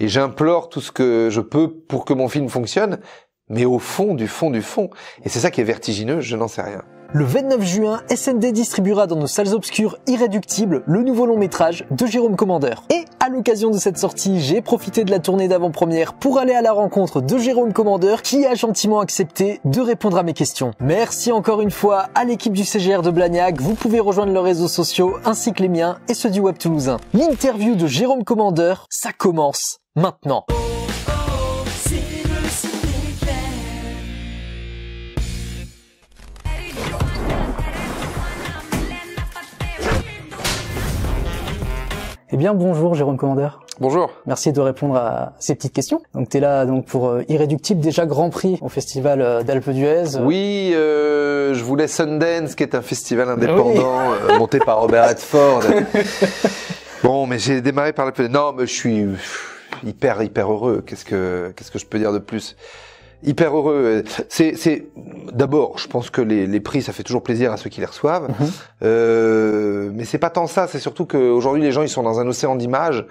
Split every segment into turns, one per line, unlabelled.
Et j'implore tout ce que je peux pour que mon film fonctionne, mais au fond du fond du fond. Et c'est ça qui est vertigineux, je n'en sais rien.
Le 29 juin, SND distribuera dans nos salles obscures irréductibles le nouveau long métrage de Jérôme Commandeur. Et à l'occasion de cette sortie, j'ai profité de la tournée d'avant-première pour aller à la rencontre de Jérôme Commandeur qui a gentiment accepté de répondre à mes questions. Merci encore une fois à l'équipe du CGR de Blagnac, vous pouvez rejoindre leurs réseaux sociaux ainsi que les miens et ceux du Web Toulousain. L'interview de Jérôme Commandeur, ça commence maintenant. Eh bien bonjour Jérôme Commander. Bonjour. Merci de répondre à ces petites questions. Donc tu es là donc pour euh, Irréductible déjà Grand Prix au festival euh, d'Alpe
d'Huez. Oui, euh, je voulais Sundance qui est un festival indépendant monté par Robert Redford. bon, mais j'ai démarré par le Non, mais je suis hyper hyper heureux. Qu'est-ce que qu'est-ce que je peux dire de plus Hyper heureux. Euh, c'est c'est d'abord, je pense que les, les prix, ça fait toujours plaisir à ceux qui les reçoivent. Mhm. Euh, mais c'est pas tant ça. C'est surtout qu'aujourd'hui, les gens, ils sont dans un océan d'images.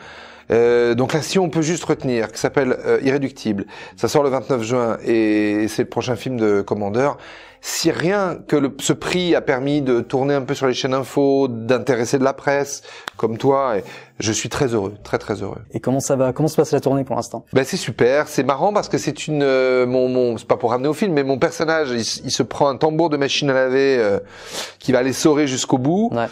Euh, donc là, si on peut juste retenir, qui s'appelle euh, Irréductible, ça sort le 29 juin et c'est le prochain film de Commander. Si rien que le, ce prix a permis de tourner un peu sur les chaînes info, d'intéresser de la presse comme toi, je suis très heureux, très très heureux.
Et comment ça va Comment se passe la tournée pour l'instant
Ben c'est super, c'est marrant parce que c'est une euh, mon, mon c'est pas pour ramener au film, mais mon personnage, il, se prend un tambour de machine à laver euh, qui va aller saurer jusqu'au bout. Ouais.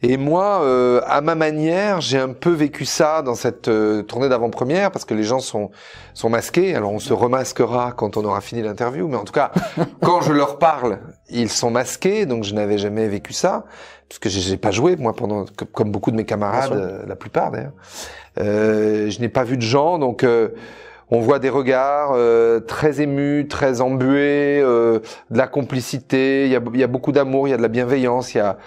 Et moi, euh, à ma manière, j'ai un peu vécu ça dans cette euh, tournée d'avant-première parce que les gens sont sont masqués. Alors on se remasquera quand on aura fini l'interview, mais en tout cas, quand je leur parle, ils sont masqués, donc je n'avais jamais vécu ça parce que j'ai pas joué moi pendant comme beaucoup de mes camarades, euh, la plupart d'ailleurs. Euh, je n'ai pas vu de gens, donc on voit des regards euh, très émus, très embués, euh, de la complicité. Il y a, beaucoup d'amour, il y a de la bienveillance. Il y a...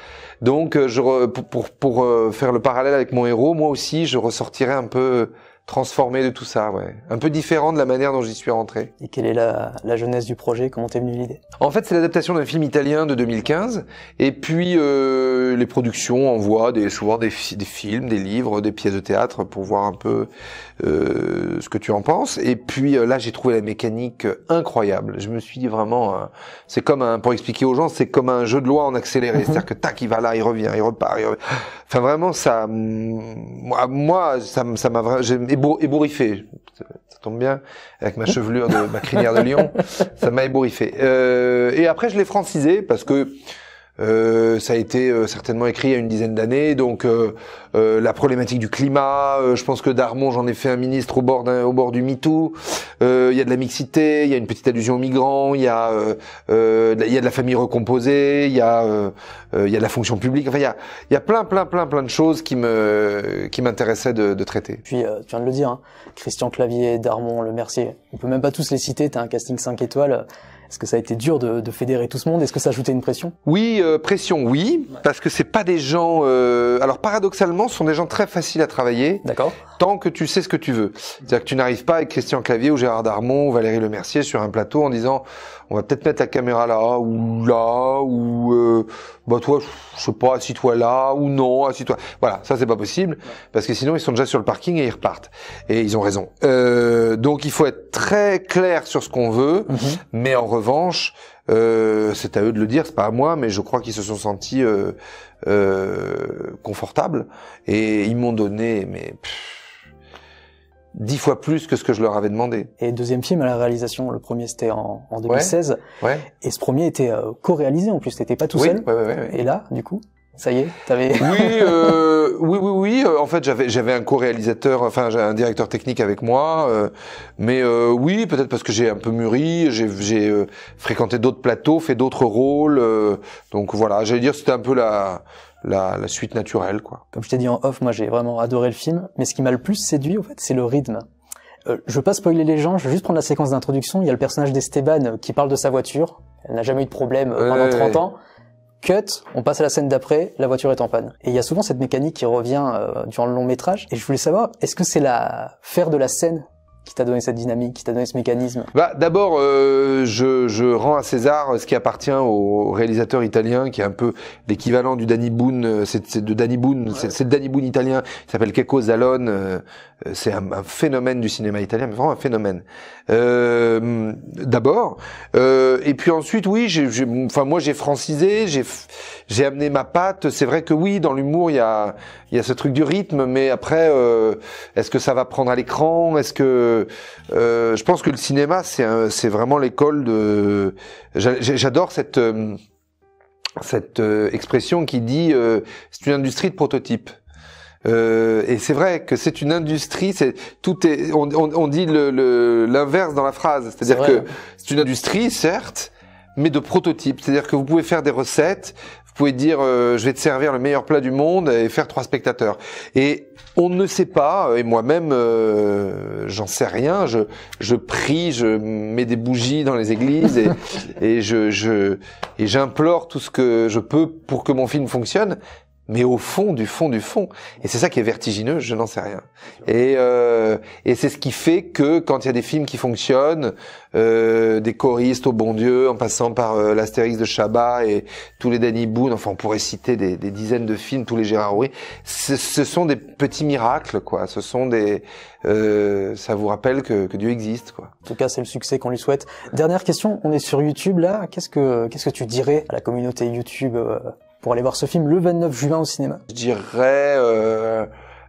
Donc, euh, je, pour, pour, faire le parallèle avec mon héros, moi aussi, je ressortirais un peu transformé de tout ça, ouais. Un peu différent de la manière dont j'y suis rentré. Et quelle est la, la jeunesse du projet Comment t'es venu l'idée En fait, c'est l'adaptation d'un film italien de 2015. Et puis, euh, les productions envoient des, souvent des, films, des livres, des pièces de théâtre pour voir un peu euh, ce que tu en penses. Et puis euh, là, j'ai trouvé la mécanique incroyable. Je me suis dit vraiment, c'est comme un, pour expliquer aux gens, c'est comme un jeu de loi en accéléré. Mhm. C'est-à-dire que tac, il va là, il revient, il repart. Enfin, vraiment, ça, moi, ça m'a, ça m'a ébouriffé. Ça, tombe bien avec ma chevelure de ma crinière de lion, ça m'a ébouriffé. Euh, et après je l'ai francisé parce que euh, ça a été euh, certainement écrit il y a une dizaine d'années, donc euh, la problématique du climat, je pense que d'Armont j'en ai fait un ministre au bord, au bord du MeToo, il y a de la mixité, il y a une petite allusion aux migrants, il y a, il a de la famille recomposée, il y, a, il y a de la fonction publique, enfin il y a, plein, plein, plein, plein de choses qui me qui m'intéressaient de, traiter. Puis tu viens de le dire, hein,
Christian Clavier, d'Armont, Le Mercier, on peut même pas tous les citer, tu as un casting 5 étoiles est-ce que ça a été dur de, de fédérer tout ce monde Est-ce que ça ajoutait une pression
Oui, euh, pression, oui, parce que c'est pas des gens. Euh, alors paradoxalement, ce sont des gens très faciles à travailler. D'accord. Tant que tu sais ce que tu veux, c'est-à-dire que tu n'arrives pas avec Christian Clavier ou Gérard Darmon ou Valérie Mercier sur un plateau en disant on va peut-être mettre la caméra là ou là ou euh, bah toi je sais pas assis-toi là ou non assis-toi voilà ça c'est pas possible parce que sinon ils sont déjà sur le parking et ils repartent et ils ont raison euh, donc il faut être très clair sur ce qu'on veut mhm. mais en revanche, euh, c'est à eux de le dire, c'est pas à moi, mais je crois qu'ils se sont sentis euh, euh, confortables et ils m'ont donné, mais dix fois plus que ce que je leur avais demandé.
Et deuxième film à la réalisation, le premier c'était en, 2016, et ce premier était co-réalisé en plus, c'était pas tout seul. et là, du coup ça y est,
t'avais. Oui, euh, oui, oui, oui. Euh, en fait, j'avais, j'avais un co-réalisateur, enfin, j'ai un directeur technique avec moi. Euh, mais euh, oui, peut-être parce que j'ai un peu mûri, j'ai, j'ai euh, fréquenté d'autres plateaux, fait d'autres rôles. Euh, donc voilà, j'allais dire, c'était un peu la, la, la suite naturelle, quoi.
Comme je t'ai dit en off, moi, j'ai vraiment adoré le film. Mais ce qui m'a le plus séduit, en fait, c'est le rythme. Euh, je veux pas spoiler les gens, je vais juste prendre la séquence d'introduction. Il y a le personnage d'Esteban qui parle de sa voiture. Elle n'a jamais eu de problème pendant 30 ans cut, on passe à la scène d'après, la voiture est en panne. Et il y a souvent cette mécanique qui revient euh, durant le long métrage. Et je voulais savoir, est-ce que c'est la faire de la scène qui t'a donné cette dynamique, qui t'a donné ce mécanisme
bah, D'abord, euh, je, je, rends à César euh, ce qui appartient au réalisateur italien, qui est un peu l'équivalent du Danny Boone, euh, c'est de Danny Boone, c'est le Danny Boone italien, il s'appelle Keiko Zalone, euh, c'est un, phénomène du cinéma italien, mais vraiment un phénomène. Euh, D'abord, et puis ensuite, oui, j enfin moi j'ai francisé, j'ai amené ma patte, c'est vrai que oui, dans l'humour, il y a, y a ce truc du rythme, mais après, est-ce que ça va prendre à l'écran Est-ce que euh, euh, je pense que le cinéma, c'est vraiment l'école de. J'adore cette euh, cette expression qui dit c'est une industrie de prototype et c'est vrai que c'est une industrie. tout est. On, dit l'inverse le, dans la phrase, c'est-à-dire que c'est une industrie, certes, mais de prototype C'est-à-dire que vous pouvez faire des recettes, vous pouvez dire euh, je vais te servir le meilleur plat du monde et faire trois spectateurs. Et on ne sait pas, et moi-même euh, j'en sais rien, je, je prie, je mets des bougies dans les églises et, je, et j'implore tout ce que je peux pour que mon film fonctionne, mais au fond du fond du fond. Et c'est ça qui est vertigineux, je n'en sais rien. Et, euh, et c'est ce qui fait que quand il y a des films qui fonctionnent, euh, des choristes au bon Dieu, en passant par euh, l'Astérix de Chabat et tous les Danny Boone, enfin on pourrait citer des, dizaines de films, tous les Gérard Rouy, ce, sont des petits miracles, quoi. Ce sont des... Euh, ça vous rappelle que, que, Dieu existe, quoi. En tout cas, c'est le succès qu'on lui souhaite.
Dernière question, on est sur YouTube là. Qu'est-ce que qu'est-ce que tu dirais à la communauté YouTube euh, pour aller voir ce film le 29 juin au cinéma
Je dirais, euh,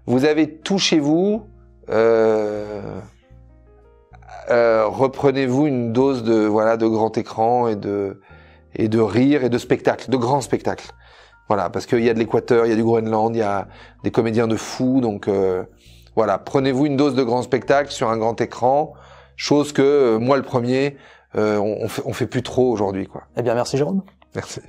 vous avez tout chez vous. Euh, euh, reprenez-vous une dose de voilà de grand écran et de et de rire et de spectacle, de grand spectacle. Voilà, parce qu'il y a de l'Équateur, il y a du Groenland, il y a des comédiens de fous, donc euh, voilà, prenez-vous une dose de grand spectacle sur un grand écran, chose que euh, moi le premier, euh, on, on, fait, plus trop aujourd'hui quoi. Eh bien merci Jérôme. Merci.